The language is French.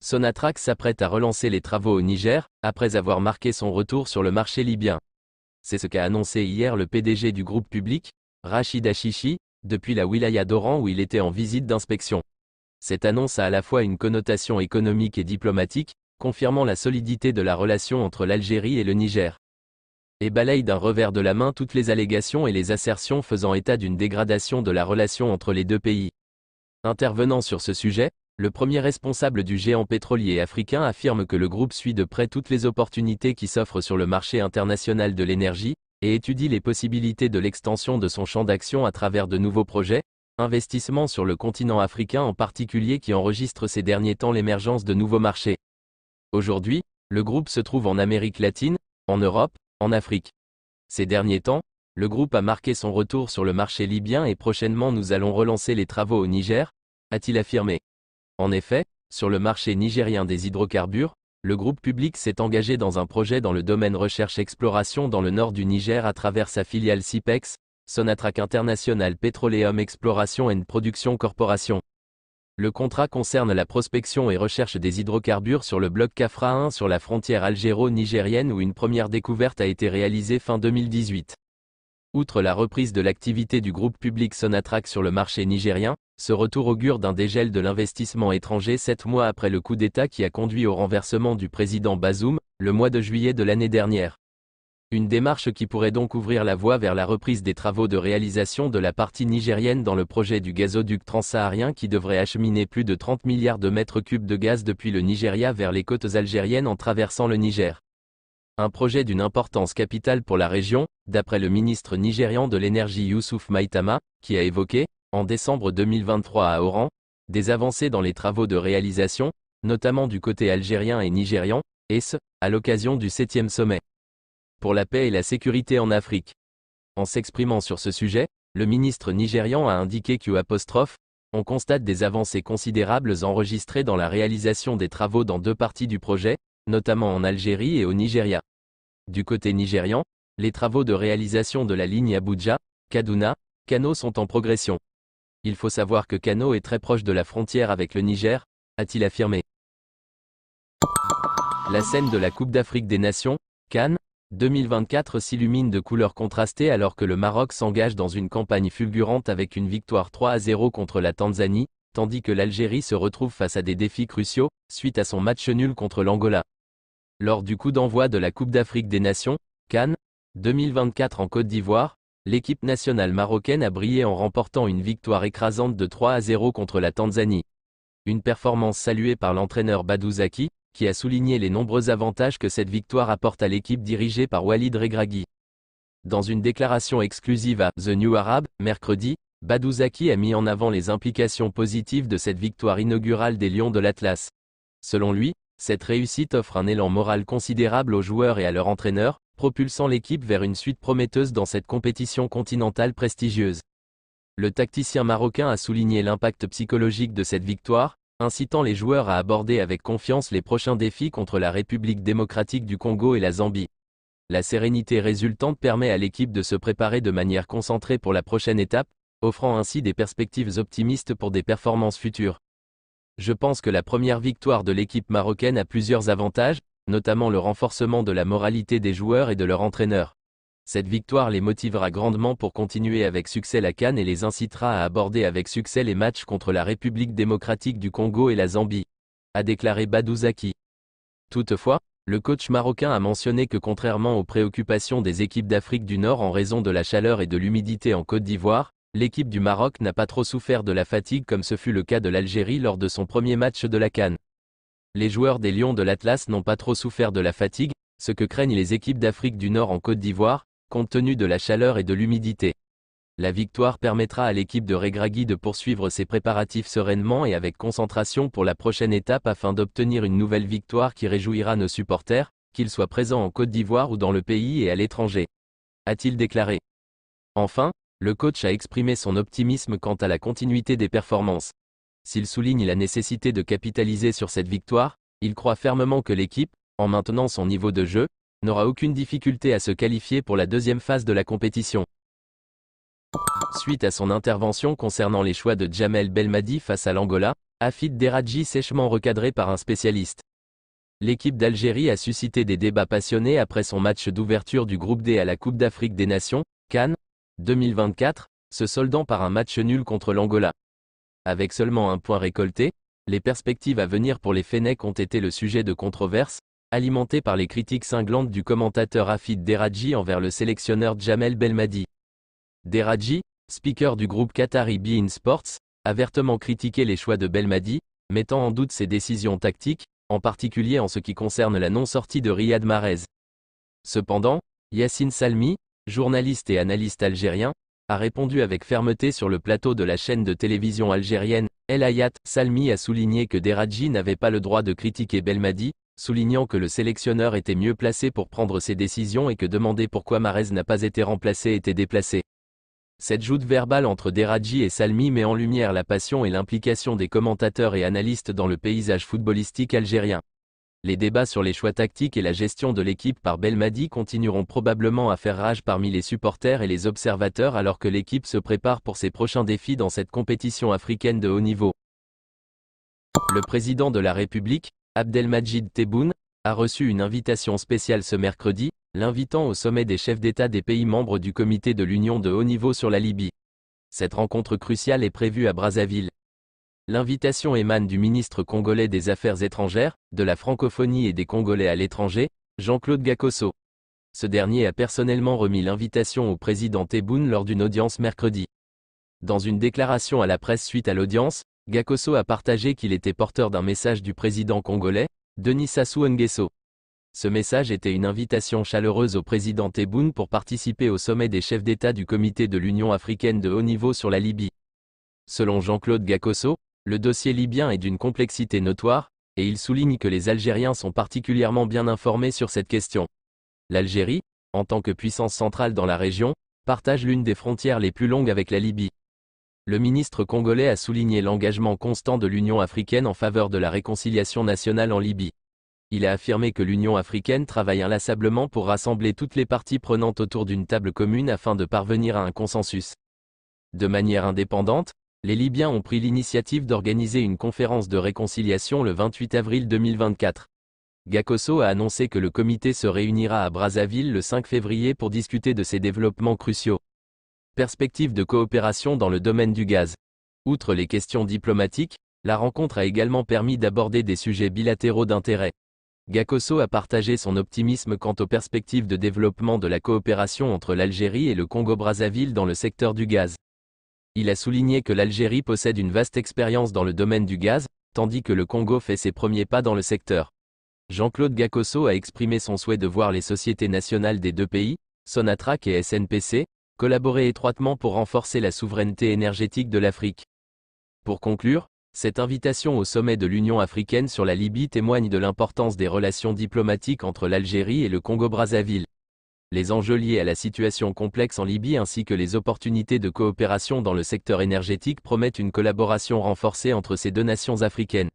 Sonatrach s'apprête à relancer les travaux au Niger, après avoir marqué son retour sur le marché libyen. C'est ce qu'a annoncé hier le PDG du groupe public, Rachid Achichi, depuis la wilaya d'Oran où il était en visite d'inspection. Cette annonce a à la fois une connotation économique et diplomatique, confirmant la solidité de la relation entre l'Algérie et le Niger et balaye d'un revers de la main toutes les allégations et les assertions faisant état d'une dégradation de la relation entre les deux pays. Intervenant sur ce sujet, le premier responsable du géant pétrolier africain affirme que le groupe suit de près toutes les opportunités qui s'offrent sur le marché international de l'énergie, et étudie les possibilités de l'extension de son champ d'action à travers de nouveaux projets, investissements sur le continent africain en particulier qui enregistre ces derniers temps l'émergence de nouveaux marchés. Aujourd'hui, le groupe se trouve en Amérique latine, en Europe, en Afrique. Ces derniers temps, le groupe a marqué son retour sur le marché libyen et prochainement nous allons relancer les travaux au Niger, a-t-il affirmé. En effet, sur le marché nigérien des hydrocarbures, le groupe public s'est engagé dans un projet dans le domaine recherche-exploration dans le nord du Niger à travers sa filiale CIPEX, Sonatrach International Petroleum Exploration and Production Corporation. Le contrat concerne la prospection et recherche des hydrocarbures sur le bloc Cafra 1 sur la frontière algéro-nigérienne où une première découverte a été réalisée fin 2018. Outre la reprise de l'activité du groupe public Sonatrach sur le marché nigérien, ce retour augure d'un dégel de l'investissement étranger sept mois après le coup d'État qui a conduit au renversement du président Bazoum, le mois de juillet de l'année dernière. Une démarche qui pourrait donc ouvrir la voie vers la reprise des travaux de réalisation de la partie nigérienne dans le projet du gazoduc transsaharien qui devrait acheminer plus de 30 milliards de mètres cubes de gaz depuis le Nigeria vers les côtes algériennes en traversant le Niger. Un projet d'une importance capitale pour la région, d'après le ministre nigérian de l'énergie Youssouf Maitama, qui a évoqué, en décembre 2023 à Oran, des avancées dans les travaux de réalisation, notamment du côté algérien et nigérian, et ce, à l'occasion du 7e sommet pour la paix et la sécurité en Afrique. En s'exprimant sur ce sujet, le ministre nigérian a indiqué que on constate des avancées considérables enregistrées dans la réalisation des travaux dans deux parties du projet, notamment en Algérie et au Nigeria. Du côté nigérian, les travaux de réalisation de la ligne Abuja, Kaduna, Kano sont en progression. Il faut savoir que Kano est très proche de la frontière avec le Niger, a-t-il affirmé. La scène de la Coupe d'Afrique des Nations, Cannes, 2024 s'illumine de couleurs contrastées alors que le Maroc s'engage dans une campagne fulgurante avec une victoire 3 à 0 contre la Tanzanie, tandis que l'Algérie se retrouve face à des défis cruciaux, suite à son match nul contre l'Angola. Lors du coup d'envoi de la Coupe d'Afrique des Nations, Cannes, 2024 en Côte d'Ivoire, l'équipe nationale marocaine a brillé en remportant une victoire écrasante de 3 à 0 contre la Tanzanie. Une performance saluée par l'entraîneur Badouzaki, qui a souligné les nombreux avantages que cette victoire apporte à l'équipe dirigée par Walid Regragui. Dans une déclaration exclusive à The New Arab, mercredi, Badouzaki a mis en avant les implications positives de cette victoire inaugurale des Lions de l'Atlas. Selon lui, cette réussite offre un élan moral considérable aux joueurs et à leur entraîneur, propulsant l'équipe vers une suite prometteuse dans cette compétition continentale prestigieuse. Le tacticien marocain a souligné l'impact psychologique de cette victoire, incitant les joueurs à aborder avec confiance les prochains défis contre la République démocratique du Congo et la Zambie. La sérénité résultante permet à l'équipe de se préparer de manière concentrée pour la prochaine étape, offrant ainsi des perspectives optimistes pour des performances futures. Je pense que la première victoire de l'équipe marocaine a plusieurs avantages, notamment le renforcement de la moralité des joueurs et de leur entraîneur. Cette victoire les motivera grandement pour continuer avec succès la Cannes et les incitera à aborder avec succès les matchs contre la République démocratique du Congo et la Zambie, a déclaré Badouzaki. Toutefois, le coach marocain a mentionné que contrairement aux préoccupations des équipes d'Afrique du Nord en raison de la chaleur et de l'humidité en Côte d'Ivoire, l'équipe du Maroc n'a pas trop souffert de la fatigue comme ce fut le cas de l'Algérie lors de son premier match de la Cannes. Les joueurs des Lions de l'Atlas n'ont pas trop souffert de la fatigue, ce que craignent les équipes d'Afrique du Nord en Côte d'Ivoire, compte tenu de la chaleur et de l'humidité. La victoire permettra à l'équipe de Regragui de poursuivre ses préparatifs sereinement et avec concentration pour la prochaine étape afin d'obtenir une nouvelle victoire qui réjouira nos supporters, qu'ils soient présents en Côte d'Ivoire ou dans le pays et à l'étranger. A-t-il déclaré. Enfin, le coach a exprimé son optimisme quant à la continuité des performances. S'il souligne la nécessité de capitaliser sur cette victoire, il croit fermement que l'équipe, en maintenant son niveau de jeu, n'aura aucune difficulté à se qualifier pour la deuxième phase de la compétition. Suite à son intervention concernant les choix de Jamel Belmadi face à l'Angola, Afid Deradji sèchement recadré par un spécialiste. L'équipe d'Algérie a suscité des débats passionnés après son match d'ouverture du groupe D à la Coupe d'Afrique des Nations, Cannes, 2024, se soldant par un match nul contre l'Angola. Avec seulement un point récolté, les perspectives à venir pour les Fennecs ont été le sujet de controverses, alimenté par les critiques cinglantes du commentateur Afid Deradji envers le sélectionneur Jamel Belmadi. Deradji, speaker du groupe Qatari Bein Sports, a vertement critiqué les choix de Belmadi, mettant en doute ses décisions tactiques, en particulier en ce qui concerne la non-sortie de Riyad Mahrez. Cependant, Yassine Salmi, journaliste et analyste algérien, a répondu avec fermeté sur le plateau de la chaîne de télévision algérienne El Hayat. Salmi a souligné que Deradji n'avait pas le droit de critiquer Belmadi, soulignant que le sélectionneur était mieux placé pour prendre ses décisions et que demander pourquoi Marez n'a pas été remplacé était déplacé. Cette joute verbale entre Deradji et Salmi met en lumière la passion et l'implication des commentateurs et analystes dans le paysage footballistique algérien. Les débats sur les choix tactiques et la gestion de l'équipe par Belmadi continueront probablement à faire rage parmi les supporters et les observateurs alors que l'équipe se prépare pour ses prochains défis dans cette compétition africaine de haut niveau. Le président de la République, Abdelmajid Tebboune, a reçu une invitation spéciale ce mercredi, l'invitant au sommet des chefs d'État des pays membres du comité de l'Union de haut niveau sur la Libye. Cette rencontre cruciale est prévue à Brazzaville. L'invitation émane du ministre congolais des Affaires étrangères, de la francophonie et des Congolais à l'étranger, Jean-Claude Gakosso. Ce dernier a personnellement remis l'invitation au président Tebboune lors d'une audience mercredi. Dans une déclaration à la presse suite à l'audience, Gakoso a partagé qu'il était porteur d'un message du président congolais, Denis Sassou Nguesso. Ce message était une invitation chaleureuse au président Tebboune pour participer au sommet des chefs d'État du comité de l'Union africaine de haut niveau sur la Libye. Selon Jean-Claude Gakoso, le dossier libyen est d'une complexité notoire, et il souligne que les Algériens sont particulièrement bien informés sur cette question. L'Algérie, en tant que puissance centrale dans la région, partage l'une des frontières les plus longues avec la Libye le ministre congolais a souligné l'engagement constant de l'Union africaine en faveur de la réconciliation nationale en Libye. Il a affirmé que l'Union africaine travaille inlassablement pour rassembler toutes les parties prenantes autour d'une table commune afin de parvenir à un consensus. De manière indépendante, les Libyens ont pris l'initiative d'organiser une conférence de réconciliation le 28 avril 2024. gakoso a annoncé que le comité se réunira à Brazzaville le 5 février pour discuter de ces développements cruciaux. Perspectives de coopération dans le domaine du gaz. Outre les questions diplomatiques, la rencontre a également permis d'aborder des sujets bilatéraux d'intérêt. Gakoso a partagé son optimisme quant aux perspectives de développement de la coopération entre l'Algérie et le Congo-Brazzaville dans le secteur du gaz. Il a souligné que l'Algérie possède une vaste expérience dans le domaine du gaz, tandis que le Congo fait ses premiers pas dans le secteur. Jean-Claude Gakosso a exprimé son souhait de voir les sociétés nationales des deux pays, Sonatrach et SNPC, collaborer étroitement pour renforcer la souveraineté énergétique de l'Afrique. Pour conclure, cette invitation au sommet de l'Union africaine sur la Libye témoigne de l'importance des relations diplomatiques entre l'Algérie et le Congo-Brazzaville. Les enjeux liés à la situation complexe en Libye ainsi que les opportunités de coopération dans le secteur énergétique promettent une collaboration renforcée entre ces deux nations africaines.